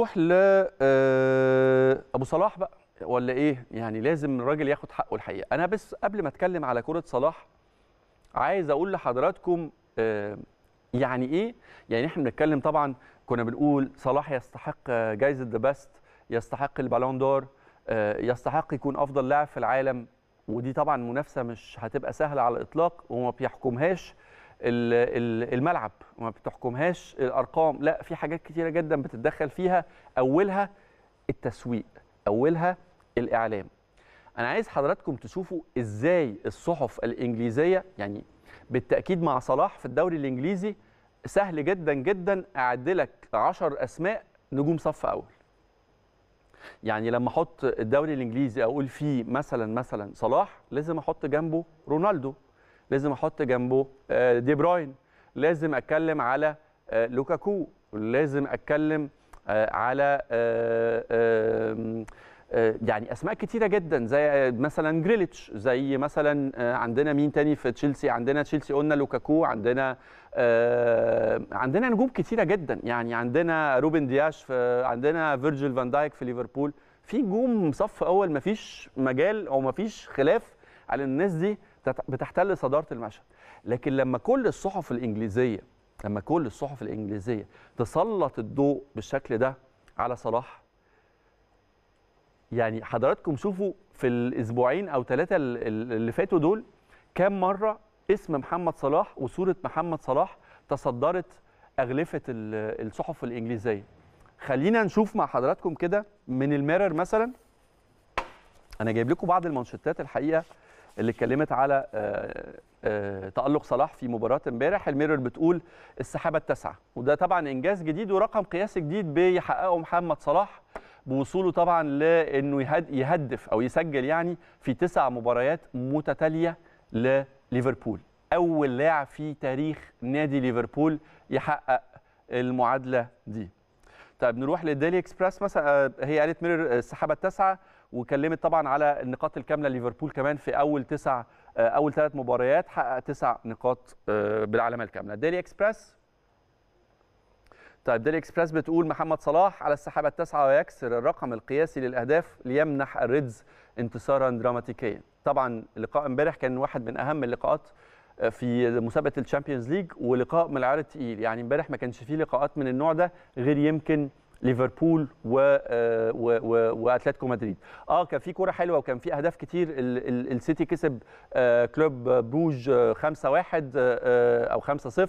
نروح ل آه، ابو صلاح بقى ولا ايه يعني لازم الراجل ياخد حقه الحقيقه انا بس قبل ما اتكلم على كره صلاح عايز اقول لحضراتكم آه، يعني ايه يعني احنا بنتكلم طبعا كنا بنقول صلاح يستحق جائزه ذا بيست يستحق البالون دور آه، يستحق يكون افضل لاعب في العالم ودي طبعا منافسه مش هتبقى سهله على الاطلاق وما بيحكمهاش الملعب وما بتحكمهاش الارقام لا في حاجات كتيره جدا بتتدخل فيها اولها التسويق اولها الاعلام انا عايز حضراتكم تشوفوا ازاي الصحف الانجليزيه يعني بالتاكيد مع صلاح في الدوري الانجليزي سهل جدا جدا اعدلك 10 اسماء نجوم صف اول يعني لما احط الدوري الانجليزي اقول فيه مثلا مثلا صلاح لازم احط جنبه رونالدو لازم احط جنبه آه، دي بروين لازم اتكلم على آه، لوكاكو لازم اتكلم آه، على يعني اسماء كتيره جدا زي مثلا جريليتش زي مثلا عندنا مين تاني في تشيلسي عندنا تشيلسي قلنا لوكاكو عندنا عندنا نجوم كتيره جدا يعني عندنا روبن دياش في عندنا فيرجيل فان دايك في ليفربول في نجوم صف اول مفيش مجال او مفيش خلاف على الناس دي بتحتل صداره المشهد لكن لما كل الصحف الانجليزيه لما كل الصحف الانجليزيه تسلط الضوء بالشكل ده على صلاح يعني حضراتكم شوفوا في الاسبوعين او ثلاثه اللي فاتوا دول كام مره اسم محمد صلاح وصوره محمد صلاح تصدرت اغلفه الصحف الانجليزيه خلينا نشوف مع حضراتكم كده من الميرور مثلا انا جايب لكم بعض المانشيتات الحقيقه اللي اتكلمت على آه، آه، تألق صلاح في مباراة امبارح الميرور بتقول السحابة التاسعة وده طبعا إنجاز جديد ورقم قياسي جديد بيحققه محمد صلاح بوصوله طبعا لأنه يهدف أو يسجل يعني في تسع مباريات متتالية لليفربول أول لاعب في تاريخ نادي ليفربول يحقق المعادلة دي طيب نروح للديلي اكسبرس مثلا آه، هي قالت ميرور السحابة التاسعة وكلمت طبعا على النقاط الكامله ليفربول كمان في اول تسع آه، اول ثلاث مباريات حقق تسع نقاط آه، بالعلامه الكامله ديلي اكسبرس طيب ديلي اكسبرس بتقول محمد صلاح على السحابه التاسعه ويكسر الرقم القياسي للاهداف ليمنح الريدز انتصارا دراماتيكيا طبعا لقاء امبارح كان واحد من اهم اللقاءات آه، في مسابقه الشامبيونز ليج ولقاء من العيار الثقيل يعني امبارح ما كانش فيه لقاءات من النوع ده غير يمكن ليفربول آه، و... و... واتلتيكو مدريد اه كان في كوره حلوه وكان في اهداف كتير السيتي كسب آه، كلوب بروج 5 آه، 1 او 5 0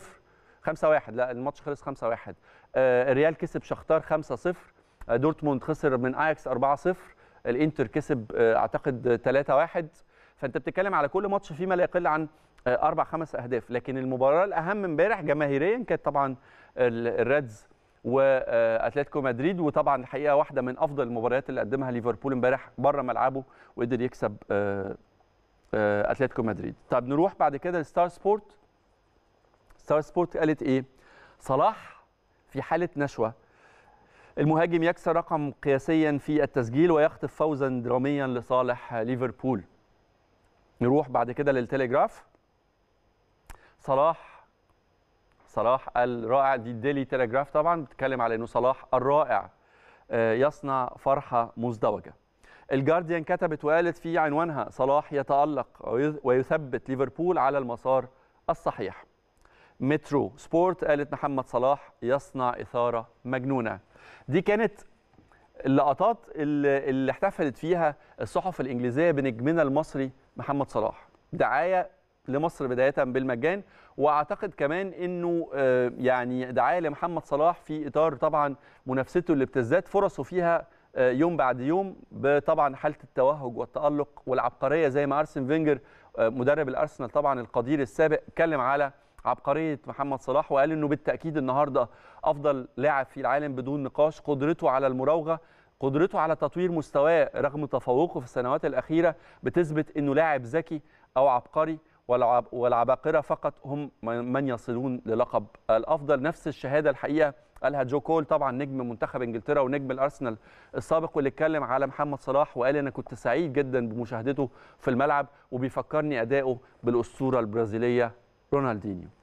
5 1 لا الماتش خلص 5 1 الريال كسب شختار 5 0 دورتموند خسر من اياكس 4 0 الانتر كسب اعتقد 3 1 فانت بتتكلم على كل ماتش فيما لا يقل عن اربع خمس اهداف لكن المباراه الاهم امبارح جماهيريا كانت طبعا الريدز واتلتيكو مدريد وطبعا الحقيقه واحده من افضل المباريات اللي قدمها ليفربول امبارح بره ملعبه وقدر يكسب آه، آه، اتلتيكو مدريد طب نروح بعد كده لستار سبورت ستار سبورت قالت ايه صلاح في حاله نشوه المهاجم يكسر رقم قياسيا في التسجيل ويخطف فوزا دراميا لصالح ليفربول نروح بعد كده للتليجراف صلاح صلاح الرائع دي ديلي تيليجراف طبعا بتتكلم على انه صلاح الرائع آه، يصنع فرحه مزدوجه الجارديان كتبت وقالت في عنوانها صلاح يتألق ويثبت ليفربول على المسار الصحيح مترو سبورت قالت محمد صلاح يصنع إثارة مجنونة دي كانت اللقطات اللي احتفلت فيها الصحف الإنجليزية بنجمنا المصري محمد صلاح دعاية لمصر بدايه بالمجان واعتقد كمان انه آه، يعني دعايه لمحمد صلاح في اطار طبعا منافسته اللي بتزداد فرصه فيها آه، يوم بعد يوم بطبعا حاله التوهج والتالق والعبقريه زي ما ارسن فينجر آه، مدرب الارسنال طبعا القدير السابق اتكلم على عبقريه محمد صلاح وقال انه بالتاكيد النهارده افضل لاعب في العالم بدون نقاش قدرته على المراوغه قدرته على تطوير مستواه رغم تفوقه في السنوات الاخيره بتثبت انه لاعب ذكي او عبقري والعباقرة فقط هم من يصلون للقب الأفضل نفس الشهادة الحقيقة قالها جو كول طبعا نجم منتخب انجلترا ونجم الارسنال السابق واللي اتكلم على محمد صلاح وقال انا كنت سعيد جدا بمشاهدته في الملعب وبيفكرني اداؤه بالاسطوره البرازيليه رونالدينيو